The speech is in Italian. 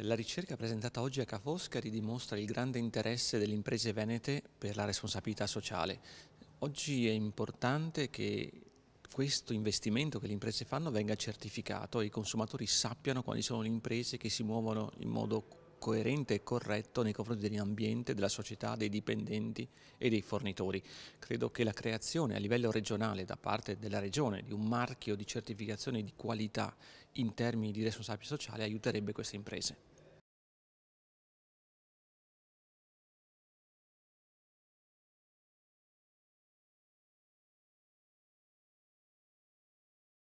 La ricerca presentata oggi a Ca' Foscari dimostra il grande interesse delle imprese venete per la responsabilità sociale. Oggi è importante che questo investimento che le imprese fanno venga certificato e i consumatori sappiano quali sono le imprese che si muovono in modo coerente e corretto nei confronti dell'ambiente, della società, dei dipendenti e dei fornitori. Credo che la creazione a livello regionale da parte della Regione di un marchio di certificazione di qualità in termini di responsabilità sociale aiuterebbe queste imprese.